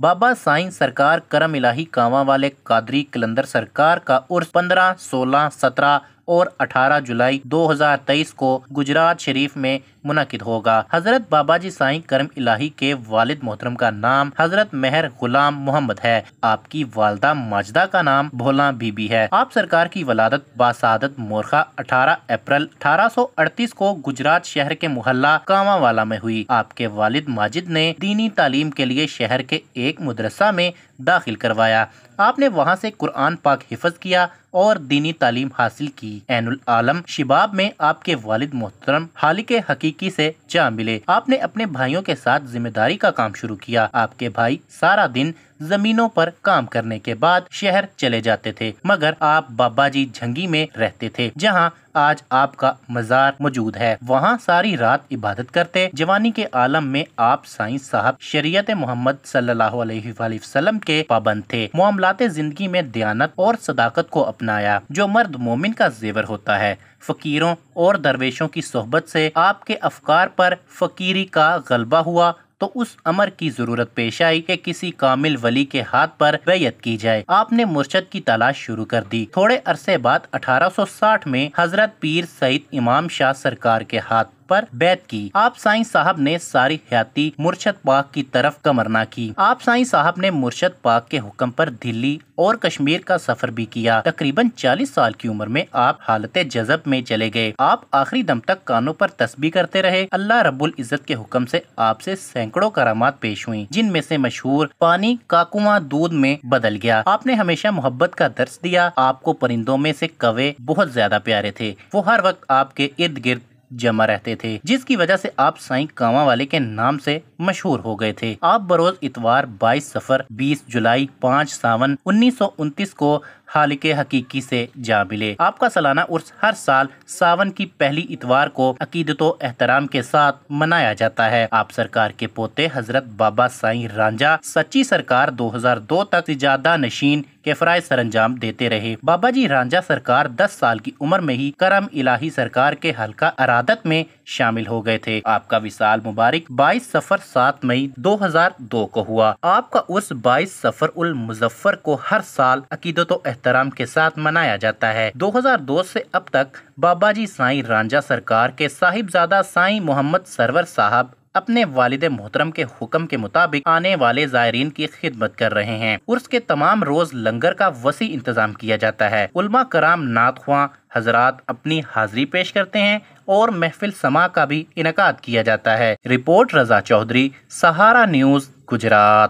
बाबा साईं सरकार करम इलाही कावा वाले कादरी कलंदर सरकार का उर्स पंद्रह सोलह सत्रह और 18 जुलाई 2023 को गुजरात शरीफ में मुनद होगा हजरत बाबा जी साई करम इलाही के वालिद मोहतरम का नाम हजरत मेहर गुलाम मोहम्मद है आपकी वालदा माजदा का नाम भोला बीबी है आप सरकार की वलादत बासादत मोरखा 18 अप्रैल 1838 को गुजरात शहर के मोहल्ला कामावाला में हुई आपके वालिद माजिद ने दीनी तालीम के लिए शहर के एक मदरसा में दाखिल करवाया आपने वहाँ से कुरान पाक हिफज किया और दीनी तालीम हासिल की एनुल आलम शिबाब में आपके वालिद मोहतरम हालिक हकीकी से जा मिले आपने अपने भाइयों के साथ जिम्मेदारी का काम शुरू किया आपके भाई सारा दिन जमीनों पर काम करने के बाद शहर चले जाते थे मगर आप बाबा जी झंगी में रहते थे जहाँ आज आपका मजार मौजूद है वहाँ सारी रात इबादत करते जवानी के आलम में आप साइंस साहब शरीयत मोहम्मद सल्लल्लाहु अलैहि वसल्लम के पाबंद थे मामलाते जिंदगी में दयानत और सदाकत को अपनाया जो मर्द मोमिन का जेवर होता है फकीरों और दरवेशों की सोहबत से आपके अफकार पर फकीरी का गलबा हुआ तो उस अमर की जरूरत पेश आई कि किसी कामिल वली के हाथ पर बैत की जाए आपने मुर्शद की तलाश शुरू कर दी थोड़े अरसे बाद 1860 में हजरत पीर सईद इमाम शाह सरकार के हाथ पर बैत की आप साई साहब ने सारी हयाती मुर्शद पाक की तरफ कमरना की आप साई साहब ने मुर्शद पाक के हुक्म पर दिल्ली और कश्मीर का सफर भी किया तकरीबन 40 साल की उम्र में आप हालत जजब में चले गए आप आखिरी दम तक कानों पर तस्बी करते रहे अल्लाह रब्बुल इज़्ज़त के हुक्म से आपसे सैकड़ों करामात पेश हुई जिनमें से मशहूर पानी का कुआ दूध में बदल गया आपने हमेशा मोहब्बत का दर्श दिया आपको परिंदों में से कवे बहुत ज्यादा प्यारे थे वो हर वक्त आपके इर्द गिर्द जमा रहते थे जिसकी वजह से आप साई कावा वाले के नाम से मशहूर हो गए थे आप बरोज इतवार 22 सफर बीस जुलाई पाँच सावन उन्नीस को हाल के हकीकी से जा मिले आपका सालाना उर्स हर साल सावन की पहली इतवार को अकीदत एहतराम के साथ मनाया जाता है आप सरकार के पोते हजरत बाबा साई रांझा सच्ची सरकार 2002 तक ज्यादा नशीन के फराय अंजाम देते रहे बाबा जी रांझा सरकार 10 साल की उम्र में ही करम इलाही सरकार के हल्का अरादत में शामिल हो गए थे आपका विशाल मुबारक 22 सफर सात मई 2002 को हुआ आपका उस बाईस सफर उल मुजफ्फर को हर साल अकीदत एहतराम के साथ मनाया जाता है 2002 से अब तक बाबा जी साई रांझा सरकार के साहिबजादा साई मोहम्मद सरवर साहब अपने वालद मोहतरम के हुक्म के मुताबिक आने वाले जायरीन की खिदमत कर रहे हैं उर्स के तमाम रोज लंगर का वसी इंतजाम किया जाता है उलमा कराम नात खुआ हजरात अपनी हाजिरी पेश करते हैं और महफिल समा का भी इनका किया जाता है रिपोर्ट रजा चौधरी सहारा न्यूज गुजरात